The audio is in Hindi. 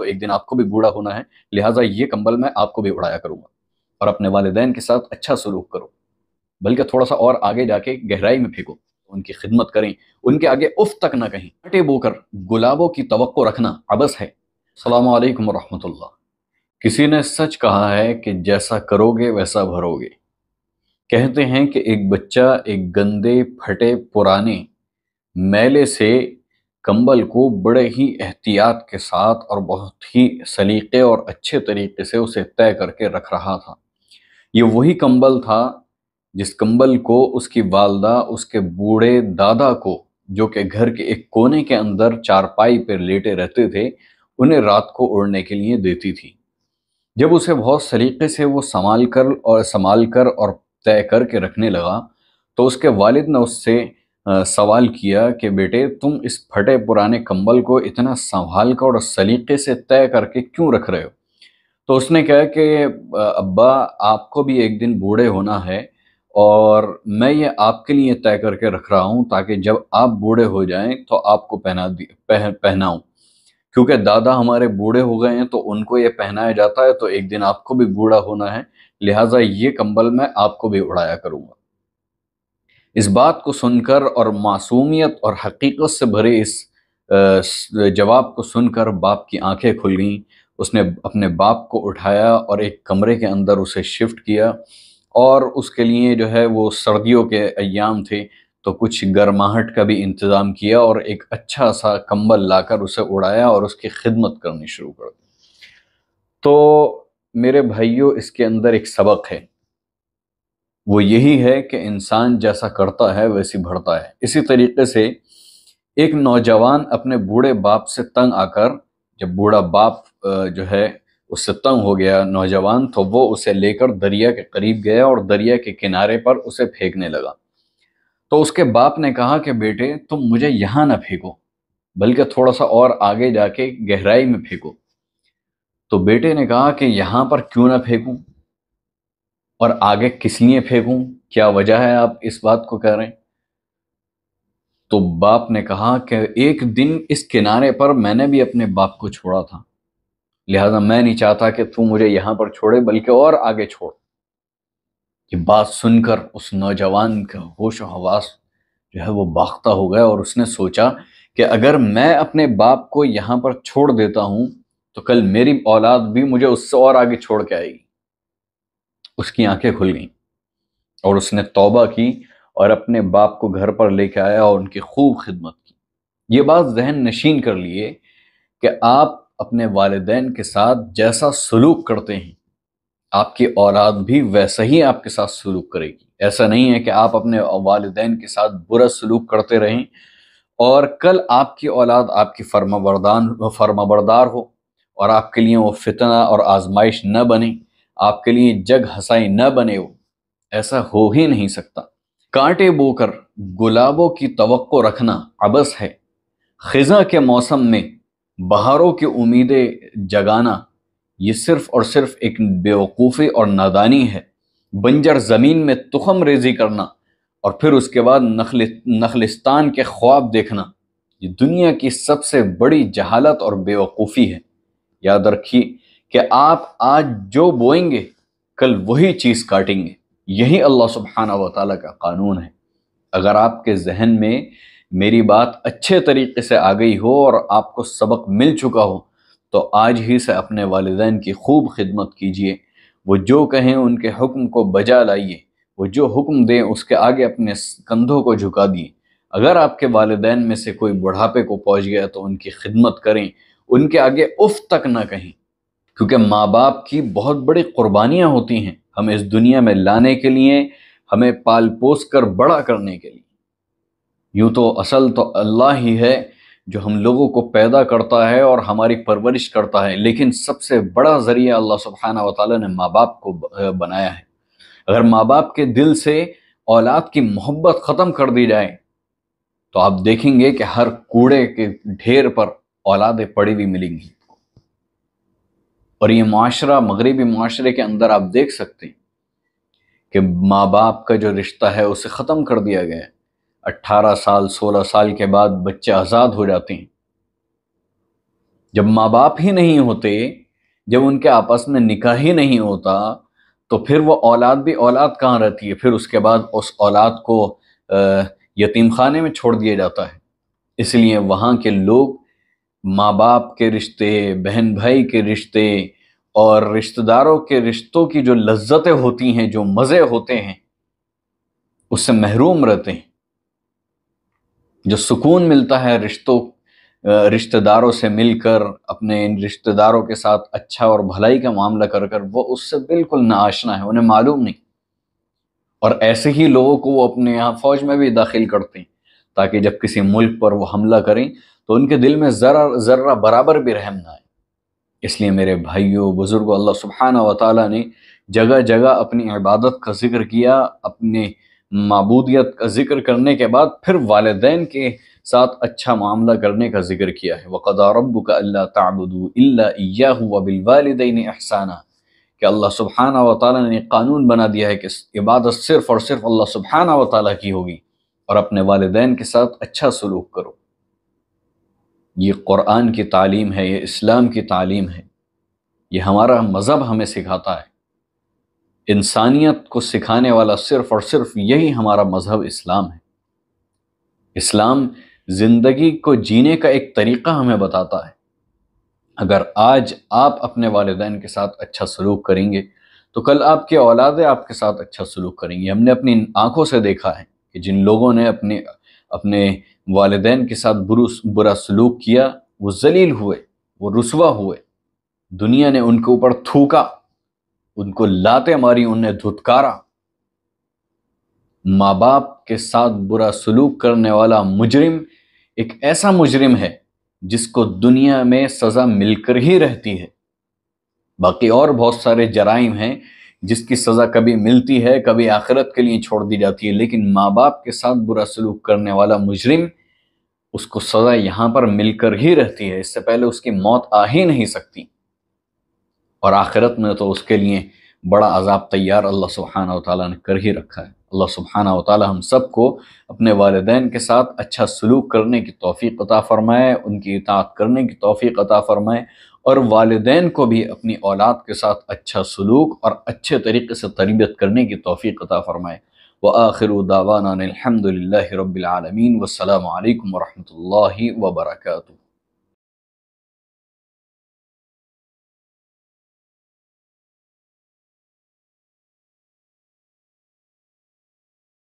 तो एक दिन आपको भी बूढ़ा होना है लिहाजा ये कंबल मैं आपको भी उड़ाया करूंगा और अपने वालदेन के साथ अच्छा सलूक करो बल्कि थोड़ा सा और आगे जाके गहराई में फेंको उनकी खिदमत करें उनके आगे उफ तक ना कहें अटे बोकर गुलाबों की तो रखना अबस है सलामकुम वरहमतुल्ला किसी ने सच कहा है कि जैसा करोगे वैसा भरोगे कहते हैं कि एक बच्चा एक गंदे फटे पुराने मैले से कंबल को बड़े ही एहतियात के साथ और बहुत ही सलीके और अच्छे तरीके से उसे तय करके रख रहा था ये वही कंबल था जिस कंबल को उसकी वालदा उसके बूढ़े दादा को जो कि घर के एक कोने के अंदर चारपाई पर लेटे रहते थे उन्हें रात को उड़ने के लिए देती थी जब उसे बहुत सलीके से वो संभाल कर और संभाल कर और तय करके रखने लगा तो उसके वालिद ने उससे सवाल किया कि बेटे तुम इस फटे पुराने कंबल को इतना संभाल कर और सलीके से तय करके क्यों रख रहे हो तो उसने कहा कि अब्बा आपको भी एक दिन बूढ़े होना है और मैं ये आपके लिए तय करके रख रहा हूँ ताकि जब आप बूढ़े हो जाएं तो आपको पहना पह, पहनाऊँ क्योंकि दादा हमारे बूढ़े हो गए हैं तो उनको ये पहनाया जाता है तो एक दिन आपको भी बूढ़ा होना है लिहाजा ये कंबल मैं आपको भी उड़ाया करूँगा इस बात को सुनकर और मासूमियत और हकीकत से भरे इस जवाब को सुनकर बाप की आंखें खुल गईं उसने अपने बाप को उठाया और एक कमरे के अंदर उसे शिफ्ट किया और उसके लिए जो है वो सर्दियों के अयाम थे तो कुछ गर्माहट का भी इंतज़ाम किया और एक अच्छा सा कंबल लाकर उसे उड़ाया और उसकी खिदमत करनी शुरू कर दी तो मेरे भाइयों इसके अंदर एक सबक है वो यही है कि इंसान जैसा करता है वैसी भरता है इसी तरीके से एक नौजवान अपने बूढ़े बाप से तंग आकर जब बूढ़ा बाप जो है उससे तंग हो गया नौजवान तो वो उसे लेकर दरिया के करीब गया और दरिया के किनारे पर उसे फेंकने लगा तो उसके बाप ने कहा कि बेटे तुम मुझे यहाँ ना फेंको बल्कि थोड़ा सा और आगे जाके गहराई में फेंको तो बेटे ने कहा कि यहाँ पर क्यों ना फेंकूँ और आगे किस लिए फेंकूं क्या वजह है आप इस बात को कह रहे हैं तो बाप ने कहा कि एक दिन इस किनारे पर मैंने भी अपने बाप को छोड़ा था लिहाजा मैं नहीं चाहता कि तू मुझे यहां पर छोड़े बल्कि और आगे छोड़ ये बात सुनकर उस नौजवान का होश हवास जो है वो बाख्ता हो गया और उसने सोचा कि अगर मैं अपने बाप को यहां पर छोड़ देता हूं तो कल मेरी औलाद भी मुझे उससे और आगे छोड़ के आएगी उसकी आंखें खुल गईं और उसने तौबा की और अपने बाप को घर पर लेके आया और उनकी खूब खिदमत की ये बात जहन नशीन कर लिए कि आप अपने वालदेन के साथ जैसा सलूक करते हैं आपकी औलाद भी वैसा ही आपके साथ सलूक करेगी ऐसा नहीं है कि आप अपने वालदेन के साथ बुरा सलूक करते रहें और कल आपकी औलाद आपकी फर्माबरदान फर्माबरदार हो और आपके लिए वो फितना और आजमाइश न बने आपके लिए जग हसाई न बने हो ऐसा हो ही नहीं सकता कांटे बोकर गुलाबों की तो रखना अबस है खिजा के मौसम में बहारों की उम्मीदें जगाना ये सिर्फ और सिर्फ एक बेवकूफ़ी और नादानी है बंजर ज़मीन में तुखम रेजी करना और फिर उसके बाद नखल नखलिस्तान के ख्वाब देखना ये दुनिया की सबसे बड़ी जहालत और बेवकूफ़ी है याद रखिए कि आप आज जो बोएंगे कल वही चीज़ काटेंगे यही अल्लाह सुबहाना व ताली का कानून है अगर आपके जहन में मेरी बात अच्छे तरीके से आ गई हो और आपको सबक मिल चुका हो तो आज ही से अपने वालदान की खूब खिदमत कीजिए वो जो कहें उनके हुक्म को बजा लाइए वो जो हुक्म दें उसके आगे अपने कंधों को झुका दिए अगर आपके वालदेन में से कोई बुढ़ापे को पहुंच गया तो उनकी खिदमत करें उनके आगे उफ तक ना कहें क्योंकि माँ बाप की बहुत बड़ी कुर्बानियाँ होती हैं हमें इस दुनिया में लाने के लिए हमें पाल पोस कर बड़ा करने के लिए यूँ तो असल तो अल्लाह ही है जो हम लोगों को पैदा करता है और हमारी परवरिश करता है लेकिन सबसे बड़ा ज़रिया अल्लाह सुबहाना वाली ने माँ बाप को बनाया है अगर माँ बाप के दिल से औलाद की मोहब्बत ख़त्म कर दी जाए तो आप देखेंगे कि हर कूड़े के ढेर पर औलादें पड़ी हुई मिलेंगी और ये माशरा मगरबी माशरे के अंदर आप देख सकते हैं कि माँ बाप का जो रिश्ता है उसे ख़त्म कर दिया गया है अट्ठारह साल सोलह साल के बाद बच्चे आज़ाद हो जाते हैं जब माँ बाप ही नहीं होते जब उनके आपस में निकाह ही नहीं होता तो फिर वो औलाद भी औलाद कहाँ रहती है फिर उसके बाद उस औलाद को यतीम खाने में छोड़ दिया जाता है इसलिए वहाँ के लोग माँ बाप के रिश्ते बहन भाई के रिश्ते और रिश्तेदारों के रिश्तों की जो लज्जतें होती हैं जो मज़े होते हैं उससे महरूम रहते हैं जो सुकून मिलता है रिश्तों रिश्तेदारों से मिलकर अपने इन रिश्तेदारों के साथ अच्छा और भलाई का मामला कर कर वो उससे बिल्कुल नाशना है उन्हें मालूम नहीं और ऐसे ही लोगों को वो अपने यहाँ फौज में भी दाखिल करते हैं ताकि जब किसी मुल्क पर वो हमला करें तो उनके दिल में ज़रा ज़र्रा बराबर भी रहम ना आए इसलिए मेरे भाइयों बुज़ुर्गों अल्लाह सुबहाना व ने जगह जगह अपनी इबादत का जिक्र किया अपने मबूदियत का जिक्र करने के बाद फिर वालदेन के साथ अच्छा मामला करने का जिक्र किया है वक़दा रब का अल्लाह तबुदूल्ला बिलवालदेन एहसाना कि अल्लाह सुबहाना व ताली ने कानून बना दिया है कि इबादत सिर्फ़ और सिर्फ अल्लाह सुबहाना व ताली की होगी और अपने वालदे के साथ अच्छा सलूक करो ये क़ुरान की तालीम है ये इस्लाम की तालीम है ये हमारा मज़हब हमें सिखाता है इंसानियत को सिखाने वाला सिर्फ़ और सिर्फ यही हमारा मज़हब इस्लाम है इस्लाम ज़िंदगी को जीने का एक तरीक़ा हमें बताता है अगर आज आप अपने वालदेन के साथ अच्छा सलूक करेंगे तो कल आपके औलादे आपके साथ अच्छा सलूक करेंगी हमने अपनी आंखों से देखा है कि जिन लोगों ने अपने अपने वालदेन के साथ बुरुस बुरा सलूक किया वो जलील हुए वो रसुवा हुए दुनिया ने उनके ऊपर थूका उनको लाते मारी उन्हें धुतकारा माँ बाप के साथ बुरा सलूक करने वाला मुजरिम एक ऐसा मुजरिम है जिसको दुनिया में सज़ा मिलकर ही रहती है बाकी और बहुत सारे जराइम हैं जिसकी सज़ा कभी मिलती है कभी आखिरत के लिए छोड़ दी जाती है लेकिन माँ बाप के साथ बुरा सलूक करने वाला मुजरिम उसको सजा यहां पर मिलकर ही रहती है इससे पहले उसकी मौत आ ही नहीं सकती और आखिरत में तो उसके लिए बड़ा अजाब तैयार अल्लाह सुबहाना ताली ने कर ही रखा है अल्लाह सुबहाना वाली हम सबको अपने वालदेन के साथ अच्छा सलूक करने की तोफ़ी अता फ़रमाए उनकी इतात करने की तोफ़ी अता फ़रमाए और वालदेन को भी अपनी औलाद के साथ अच्छा सलूक और अच्छे तरीके से तरबियत करने की तोफ़ी अता फ़रमाए واخر دعوانا الحمد لله رب العالمين والسلام عليكم ورحمه الله وبركاته